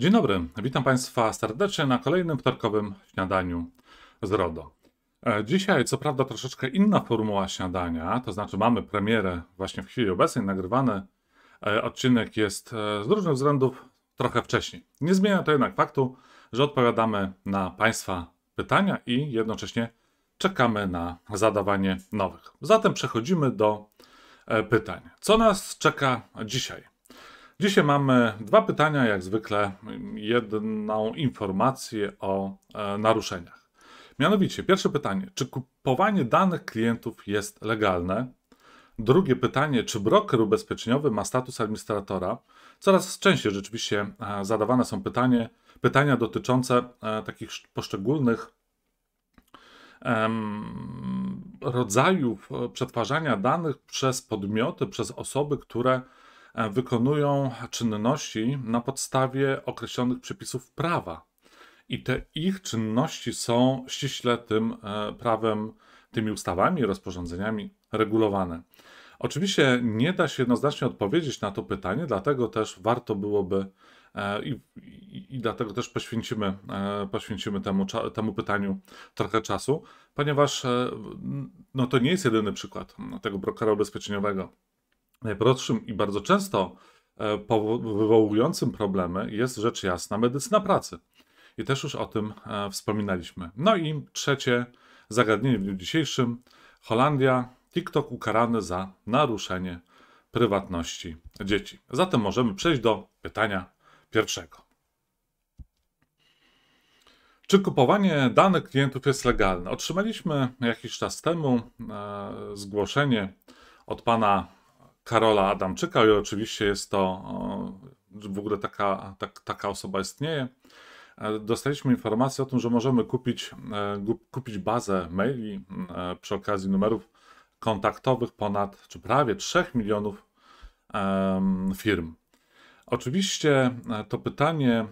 Dzień dobry, witam Państwa serdecznie na kolejnym wtorkowym śniadaniu z RODO. E, dzisiaj, co prawda, troszeczkę inna formuła śniadania, to znaczy mamy premierę właśnie w chwili obecnej, nagrywany e, odcinek jest e, z różnych względów trochę wcześniej. Nie zmienia to jednak faktu, że odpowiadamy na Państwa pytania i jednocześnie czekamy na zadawanie nowych. Zatem przechodzimy do pytań. Co nas czeka dzisiaj? Dzisiaj mamy dwa pytania, jak zwykle, jedną informację o e, naruszeniach. Mianowicie, pierwsze pytanie, czy kupowanie danych klientów jest legalne? Drugie pytanie, czy broker ubezpieczeniowy ma status administratora? Coraz częściej rzeczywiście e, zadawane są pytanie, pytania dotyczące e, takich poszczególnych rodzajów przetwarzania danych przez podmioty, przez osoby, które E, wykonują czynności na podstawie określonych przepisów prawa. I te ich czynności są ściśle tym e, prawem, tymi ustawami, rozporządzeniami regulowane. Oczywiście nie da się jednoznacznie odpowiedzieć na to pytanie, dlatego też warto byłoby e, i, i, i dlatego też poświęcimy, poświęcimy temu, temu pytaniu trochę czasu, ponieważ no, to nie jest jedyny przykład tego brokera ubezpieczeniowego. Najprostszym i bardzo często e, wywołującym problemy jest rzecz jasna medycyna pracy. I też już o tym e, wspominaliśmy. No i trzecie zagadnienie w dniu dzisiejszym. Holandia, TikTok ukarany za naruszenie prywatności dzieci. Zatem możemy przejść do pytania pierwszego. Czy kupowanie danych klientów jest legalne? Otrzymaliśmy jakiś czas temu e, zgłoszenie od pana Karola Adamczyka i oczywiście jest to, w ogóle taka, tak, taka osoba istnieje. E, dostaliśmy informację o tym, że możemy kupić, e, kupić bazę maili e, przy okazji numerów kontaktowych ponad, czy prawie 3 milionów firm. Oczywiście to pytanie,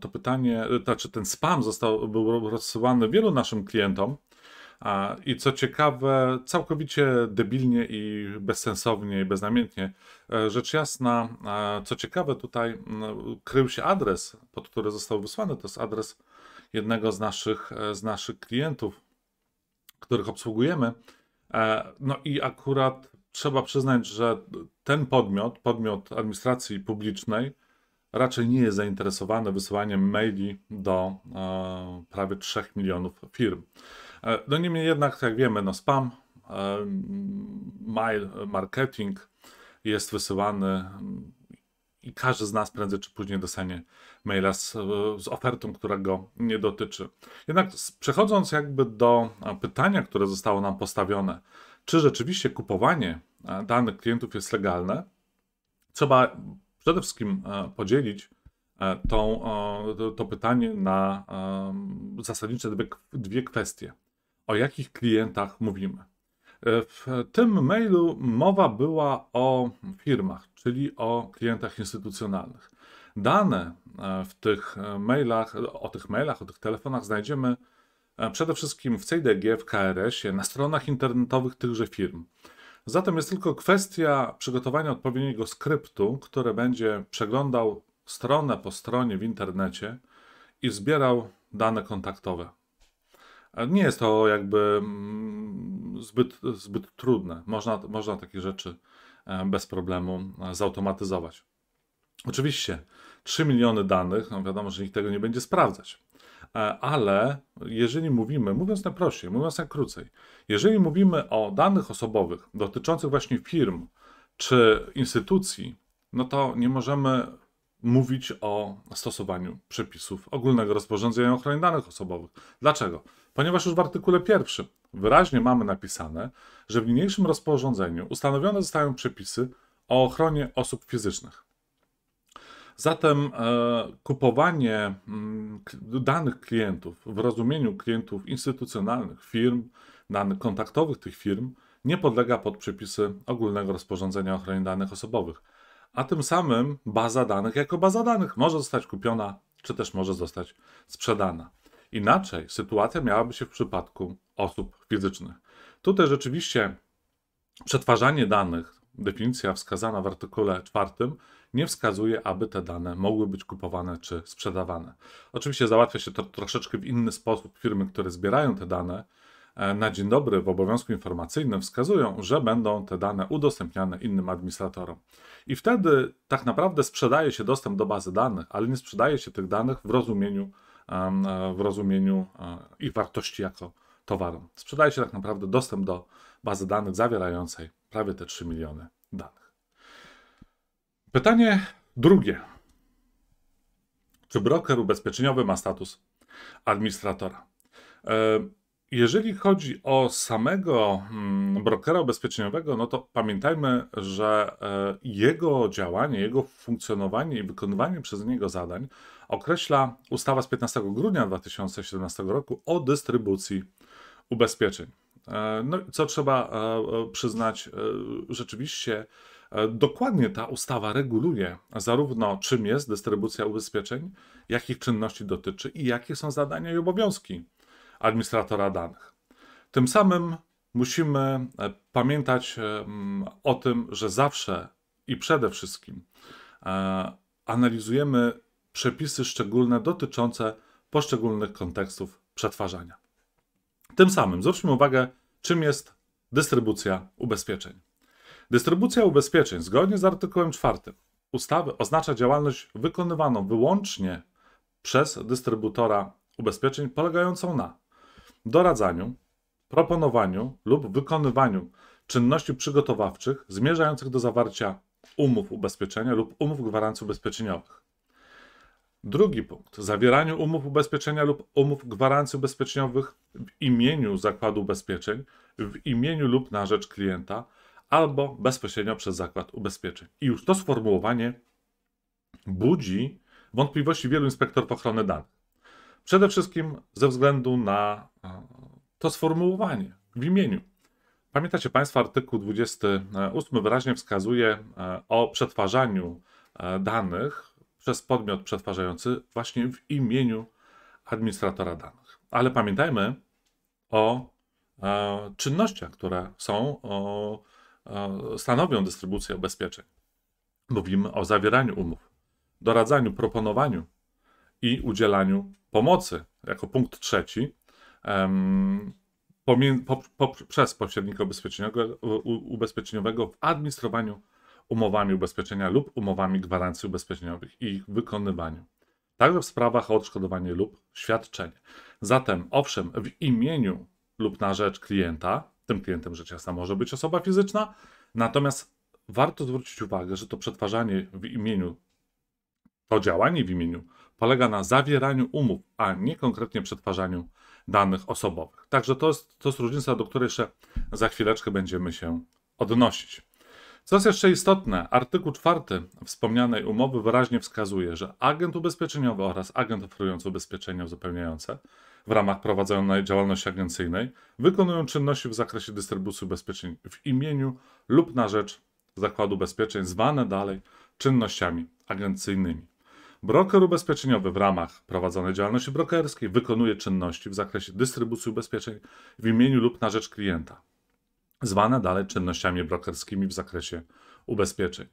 to pytanie, znaczy ten spam został, był rozsyłany wielu naszym klientom, i co ciekawe, całkowicie debilnie i bezsensownie i beznamiętnie. E, rzecz jasna, e, co ciekawe, tutaj krył się adres, pod który został wysłany. To jest adres jednego z naszych, e, z naszych klientów, których obsługujemy. No i akurat trzeba przyznać, że ten podmiot, podmiot administracji publicznej, raczej nie jest zainteresowany wysyłaniem maili do prawie 3 milionów firm. E, no niemniej jednak, jak wiemy, no spam, e, mail, marketing jest wysyłany i każdy z nas prędzej czy później dostanie maila z, z, ofertą, która go nie dotyczy. Jednak przechodząc jakby do e, pytania, które zostało nam postawione, czy rzeczywiście kupowanie danych klientów jest legalne, trzeba przede wszystkim podzielić tą, to pytanie na zasadnicze dwie, dwie kwestie o jakich klientach mówimy. E, w tym mailu mowa była o firmach, czyli o klientach instytucjonalnych. Dane e, w tych mailach, o tych mailach, o tych telefonach znajdziemy e, przede wszystkim w CDG, w KRS-ie, na stronach internetowych tychże firm. Zatem jest tylko kwestia przygotowania odpowiedniego skryptu, który będzie przeglądał stronę po stronie w internecie i zbierał dane kontaktowe. Nie jest to jakby mm, zbyt, zbyt trudne. Można, można takie rzeczy e, bez problemu e, zautomatyzować. Oczywiście 3 miliony danych, no wiadomo, że nikt tego nie będzie sprawdzać. E, ale jeżeli mówimy, mówiąc najprościej, mówiąc najkrócej, jeżeli mówimy o danych osobowych dotyczących właśnie firm czy instytucji, no to nie możemy mówić o stosowaniu przepisów ogólnego rozporządzenia o ochronie danych osobowych. Dlaczego? Ponieważ już w artykule pierwszym wyraźnie mamy napisane, że w niniejszym rozporządzeniu ustanowione zostają przepisy o ochronie osób fizycznych. Zatem e, kupowanie m, mm, danych klientów w rozumieniu klientów instytucjonalnych, firm, danych kontaktowych tych firm nie podlega pod przepisy ogólnego rozporządzenia o ochronie danych osobowych a tym samym baza danych jako baza danych może zostać kupiona, czy też może zostać sprzedana. Inaczej sytuacja miałaby się w przypadku osób fizycznych. Tutaj rzeczywiście przetwarzanie danych, definicja wskazana w artykule czwartym, nie wskazuje, aby te dane mogły być kupowane czy sprzedawane. Oczywiście załatwia się to troszeczkę w inny sposób firmy, które zbierają te dane, E, na dzień dobry w obowiązku informacyjnym wskazują, że będą te dane udostępniane innym administratorom. I wtedy tak naprawdę sprzedaje się dostęp do bazy danych, ale nie sprzedaje się tych danych w rozumieniu, e, w rozumieniu e, ich wartości jako towaru. Sprzedaje się tak naprawdę dostęp do bazy danych zawierającej prawie te 3 miliony danych. Pytanie drugie. Czy broker ubezpieczeniowy ma status administratora? Jeżeli chodzi o samego mm, brokera ubezpieczeniowego, no to pamiętajmy, że e, jego działanie, jego funkcjonowanie i wykonywanie przez niego zadań określa ustawa z 15 grudnia 2017 roku o dystrybucji ubezpieczeń. E, no co trzeba e, przyznać, rzeczywiście dokładnie ta ustawa reguluje zarówno czym jest dystrybucja ubezpieczeń, jakich czynności dotyczy i jakie są zadania i obowiązki administratora danych. Tym samym musimy e, pamiętać e, o tym, że zawsze i przede wszystkim e, analizujemy przepisy szczególne dotyczące poszczególnych kontekstów przetwarzania. Tym samym zwróćmy uwagę, czym jest dystrybucja ubezpieczeń. Dystrybucja ubezpieczeń zgodnie z artykułem 4 ustawy oznacza działalność wykonywaną wyłącznie przez dystrybutora ubezpieczeń polegającą na doradzaniu, proponowaniu lub wykonywaniu czynności przygotowawczych zmierzających do zawarcia umów ubezpieczenia lub umów gwarancji ubezpieczeniowych. Drugi punkt. Zawieraniu umów ubezpieczenia lub umów gwarancji ubezpieczeniowych w imieniu zakładu ubezpieczeń, w imieniu lub na rzecz klienta albo bezpośrednio przez zakład ubezpieczeń. I już to sformułowanie budzi wątpliwości wielu inspektorów ochrony danych. Przede wszystkim ze względu na e, to sformułowanie w imieniu. Pamiętacie Państwo, artykuł 28 wyraźnie wskazuje e, o przetwarzaniu e, danych przez podmiot przetwarzający właśnie w imieniu administratora danych. Ale pamiętajmy o czynnościach, które są, stanowią dystrybucję ubezpieczeń. Mówimy o zawieraniu umów, doradzaniu, proponowaniu i udzielaniu pomocy. Jako punkt trzeci, przez pośrednika ubezpieczeniowego, ubezpieczeniowego w administrowaniu umowami ubezpieczenia lub umowami gwarancji ubezpieczeniowych i ich wykonywaniu, także w sprawach o odszkodowanie lub świadczenie. Zatem, owszem, w imieniu lub na rzecz klienta, tym klientem rzecz jasna może być osoba fizyczna, natomiast warto zwrócić uwagę, że to przetwarzanie w imieniu, to działanie w imieniu polega na zawieraniu umów, a nie konkretnie przetwarzaniu danych osobowych. Także to jest, to jest różnica, do której jeszcze za chwileczkę będziemy się odnosić. Co jest jeszcze istotne, artykuł 4 wspomnianej umowy wyraźnie wskazuje, że agent ubezpieczeniowy oraz agent oferujący ubezpieczenia uzupełniające w ramach prowadzonej działalności agencyjnej wykonują czynności w zakresie dystrybucji ubezpieczeń w imieniu lub na rzecz zakładu ubezpieczeń, zwane dalej czynnościami agencyjnymi. Broker ubezpieczeniowy w ramach prowadzonej działalności brokerskiej wykonuje czynności w zakresie dystrybucji ubezpieczeń w imieniu lub na rzecz klienta, zwane dalej czynnościami brokerskimi w zakresie ubezpieczeń.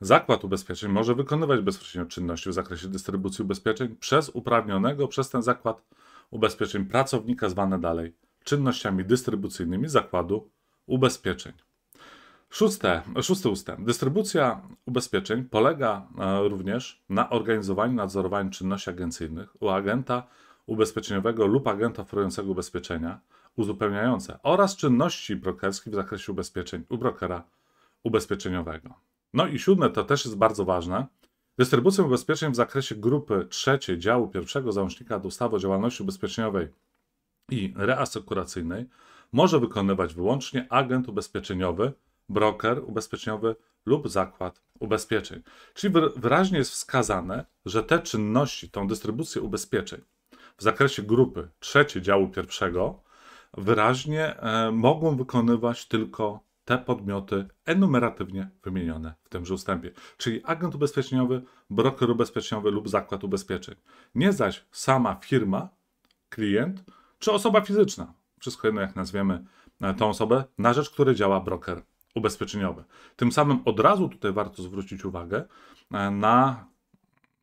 Zakład ubezpieczeń może wykonywać bezpośrednio czynności w zakresie dystrybucji ubezpieczeń przez uprawnionego przez ten zakład ubezpieczeń pracownika, zwane dalej czynnościami dystrybucyjnymi zakładu ubezpieczeń. Szóste, szósty ustęp. Dystrybucja ubezpieczeń polega e, również na organizowaniu nadzorowaniu czynności agencyjnych u agenta ubezpieczeniowego lub agenta oferującego ubezpieczenia uzupełniające oraz czynności brokerskich w zakresie ubezpieczeń u brokera ubezpieczeniowego. No i siódme, to też jest bardzo ważne. Dystrybucję ubezpieczeń w zakresie grupy trzeciej działu pierwszego załącznika do ustawy o działalności ubezpieczeniowej i reasekuracyjnej może wykonywać wyłącznie agent ubezpieczeniowy broker ubezpieczeniowy lub zakład ubezpieczeń. Czyli wyraźnie jest wskazane, że te czynności, tą dystrybucję ubezpieczeń w zakresie grupy trzeciej działu pierwszego wyraźnie e, mogą wykonywać tylko te podmioty enumeratywnie wymienione w tymże ustępie, czyli agent ubezpieczeniowy, broker ubezpieczeniowy lub zakład ubezpieczeń. Nie zaś sama firma, klient czy osoba fizyczna, wszystko jedno jak nazwiemy e, tą osobę, na rzecz której działa broker ubezpieczeniowe. Tym samym od razu tutaj warto zwrócić uwagę e, na,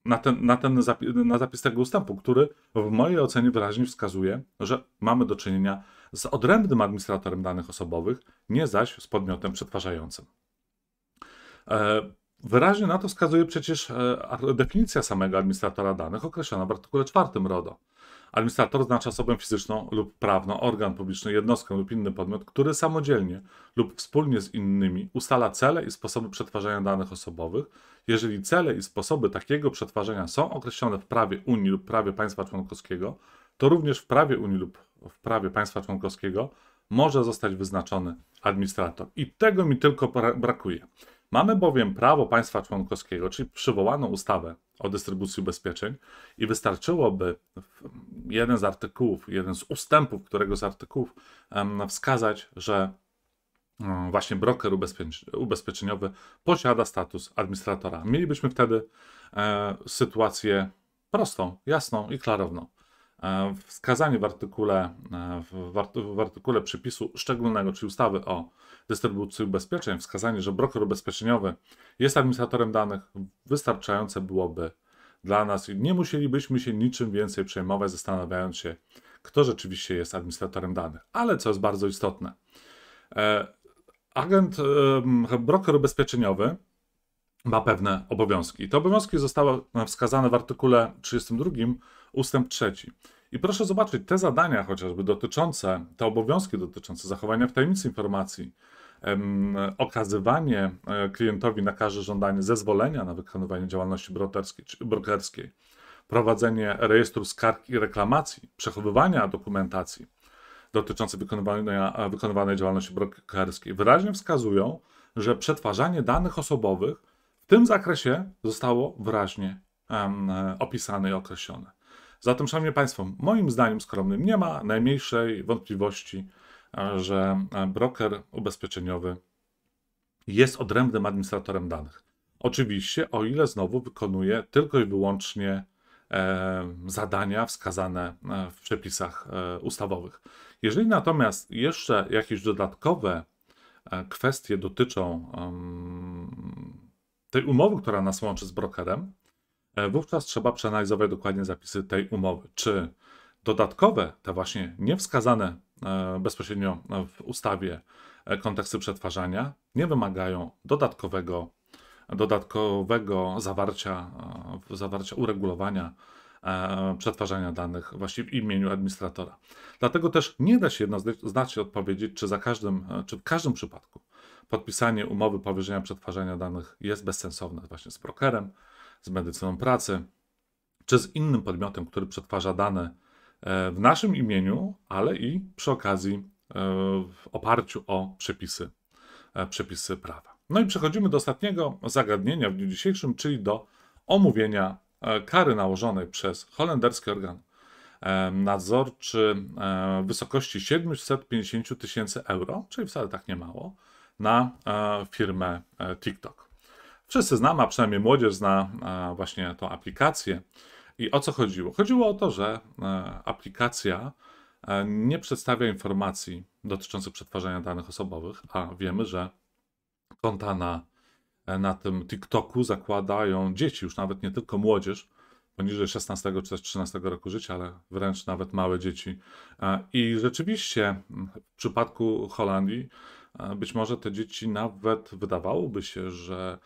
na, ten, na, ten na zapis tego ustępu, który w mojej ocenie wyraźnie wskazuje, że mamy do czynienia z odrębnym administratorem danych osobowych, nie zaś z podmiotem przetwarzającym. E, wyraźnie na to wskazuje przecież e, definicja samego administratora danych określona w artykule 4 RODO. Administrator oznacza osobę fizyczną lub prawną, organ publiczny, jednostkę lub inny podmiot, który samodzielnie lub wspólnie z innymi ustala cele i sposoby przetwarzania danych osobowych, jeżeli cele i sposoby takiego przetwarzania są określone w prawie Unii lub prawie państwa członkowskiego, to również w prawie Unii lub w prawie państwa członkowskiego może zostać wyznaczony administrator. I tego mi tylko brakuje. Mamy bowiem prawo państwa członkowskiego, czyli przywołaną ustawę o dystrybucji ubezpieczeń i wystarczyłoby jeden z artykułów, jeden z ustępów którego z artykułów wskazać, że e, właśnie broker ubezpieczeniowy posiada status administratora. Mielibyśmy wtedy e, sytuację prostą, jasną i klarowną. E, wskazanie w artykule, e, w artykule przepisu szczególnego, czyli ustawy o dystrybucji ubezpieczeń, wskazanie, że broker ubezpieczeniowy jest administratorem danych, wystarczające byłoby dla nas i nie musielibyśmy się niczym więcej przejmować, zastanawiając się, kto rzeczywiście jest administratorem danych. Ale co jest bardzo istotne, e, agent, broker ubezpieczeniowy ma pewne obowiązki. Te obowiązki zostały wskazane w artykule 32 ustęp trzeci. I proszę zobaczyć, te zadania chociażby dotyczące, te obowiązki dotyczące zachowania w tajemnicy informacji, em, okazywanie e, klientowi na każde żądanie zezwolenia na wykonywanie działalności brokerskiej, prowadzenie rejestru skarg i reklamacji, przechowywania dokumentacji dotyczących wykonywania, e, wykonywanej działalności brokerskiej wyraźnie wskazują, że przetwarzanie danych osobowych w tym zakresie zostało wyraźnie em, e, opisane i określone. Zatem, szanowni państwo, moim zdaniem skromnym nie ma najmniejszej wątpliwości, e, że e, broker ubezpieczeniowy jest odrębnym administratorem danych. Oczywiście, o ile znowu wykonuje tylko i wyłącznie e, zadania wskazane w przepisach ustawowych. Jeżeli natomiast jeszcze jakieś dodatkowe kwestie dotyczą tej umowy, która nas łączy z brokerem, E, wówczas trzeba przeanalizować dokładnie zapisy tej umowy. Czy dodatkowe, te właśnie niewskazane e, bezpośrednio w ustawie e, konteksty przetwarzania nie wymagają dodatkowego, dodatkowego zawarcia, zawarcia uregulowania przetwarzania danych właśnie w imieniu administratora. Dlatego też nie da się jednoznacznie odpowiedzieć, czy, za każdym, czy w każdym przypadku podpisanie umowy powierzenia przetwarzania danych jest bezsensowne właśnie z brokerem, z medycyną pracy, czy z innym podmiotem, który przetwarza dane e, w naszym imieniu, ale i przy okazji e, w oparciu o przepisy, e, przepisy prawa. No i przechodzimy do ostatniego zagadnienia w dniu dzisiejszym, czyli do omówienia kary nałożonej przez holenderski organ nadzorczy w wysokości 750 tysięcy euro, czyli wcale tak nie mało, na firmę TikTok. Wszyscy znamy, a przynajmniej młodzież zna e, właśnie tą aplikację. I o co chodziło? Chodziło o to, że e, aplikacja e, nie przedstawia informacji dotyczących przetwarzania danych osobowych, a wiemy, że konta na, na tym TikToku zakładają dzieci, już nawet nie tylko młodzież, poniżej 16 czy też 13 roku życia, ale wręcz nawet małe dzieci. I rzeczywiście w przypadku Holandii być może te dzieci nawet wydawałoby się, że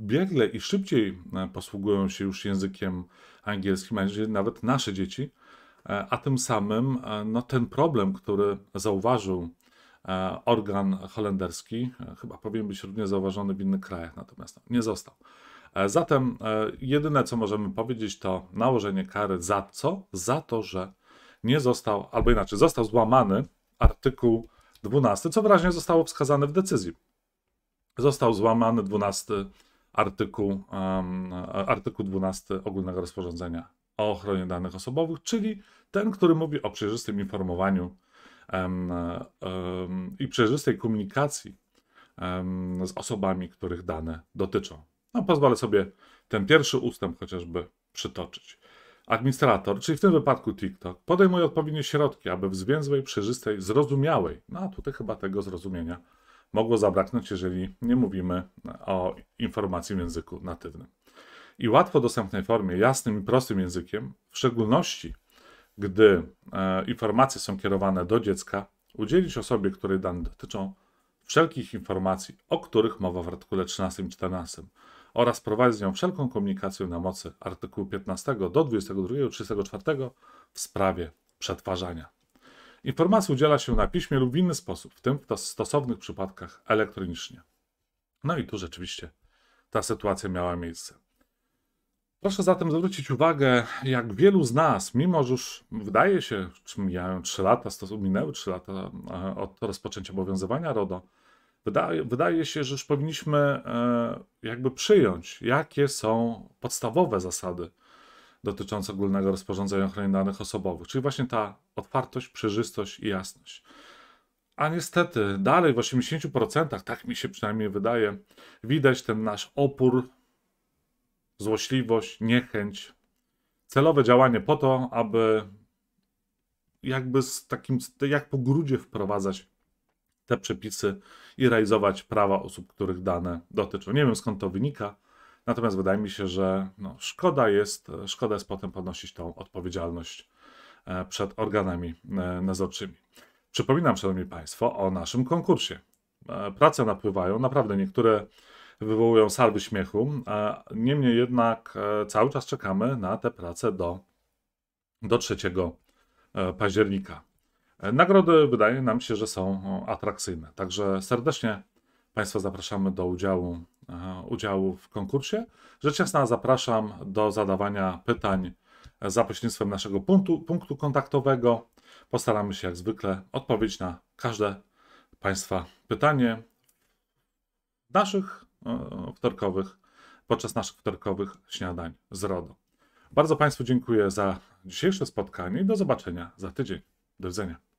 biegle i szybciej e, posługują się już językiem angielskim, a nawet nasze dzieci, e, a tym samym e, no, ten problem, który zauważył organ holenderski, chyba powinien być również zauważony w innych krajach, natomiast nie został. Zatem jedyne, co możemy powiedzieć, to nałożenie kary za co? Za to, że nie został, albo inaczej, został złamany artykuł 12, co wyraźnie zostało wskazane w decyzji został złamany 12 artykuł, um, artykuł 12 ogólnego rozporządzenia o ochronie danych osobowych, czyli ten, który mówi o przejrzystym informowaniu um, um, i przejrzystej komunikacji z osobami, których dane dotyczą. No, pozwolę sobie ten pierwszy ustęp chociażby przytoczyć. Administrator, czyli w tym wypadku TikTok, podejmuje odpowiednie środki, aby w zwięzłej, przejrzystej, zrozumiałej, no a tutaj chyba tego zrozumienia mogło zabraknąć, jeżeli nie mówimy o informacji w języku natywnym. I łatwo dostępnej formie, jasnym i prostym językiem, w szczególności gdy e, informacje są kierowane do dziecka, udzielić osobie, której dane dotyczą, wszelkich informacji, o których mowa w artykule 13 i 14 oraz prowadzić z nią wszelką komunikację na mocy artykułu 15 do 22 34 w sprawie przetwarzania. Informacja udziela się na piśmie lub w inny sposób, w tym w stosownych przypadkach elektronicznie. No i tu rzeczywiście ta sytuacja miała miejsce. Proszę zatem zwrócić uwagę, jak wielu z nas, mimo że już wydaje się, czy mijają 3 lata, minęły 3 lata e, od rozpoczęcia obowiązywania RODO, wydaje, wydaje się, że już powinniśmy e, jakby przyjąć, jakie są podstawowe zasady dotyczące ogólnego rozporządzenia ochrony danych osobowych, czyli właśnie ta otwartość, przejrzystość i jasność. A niestety dalej w 80%, tak mi się przynajmniej wydaje, widać ten nasz opór, złośliwość, niechęć, celowe działanie po to, aby jakby z takim, jak po grudzie wprowadzać te przepisy i realizować prawa osób, których dane dotyczą. Nie wiem skąd to wynika, Natomiast wydaje mi się, że no, szkoda, jest, szkoda jest potem ponosić tą odpowiedzialność e, przed organami e, nadzorczymi. Przypominam, Szanowni Państwo, o naszym konkursie. E, prace napływają, naprawdę niektóre wywołują salwy śmiechu. Niemniej jednak cały czas czekamy na te prace do, do 3 października. Nagrody wydaje nam się, że są atrakcyjne. Także serdecznie Państwa zapraszamy do udziału, udziału w konkursie. Rzecz jasna zapraszam do zadawania pytań za pośrednictwem naszego punktu, punktu kontaktowego. Postaramy się jak zwykle odpowiedzieć na każde Państwa pytanie naszych e, wtorkowych, podczas naszych wtorkowych śniadań z RODO. Bardzo Państwu dziękuję za dzisiejsze spotkanie i do zobaczenia za tydzień. Do widzenia.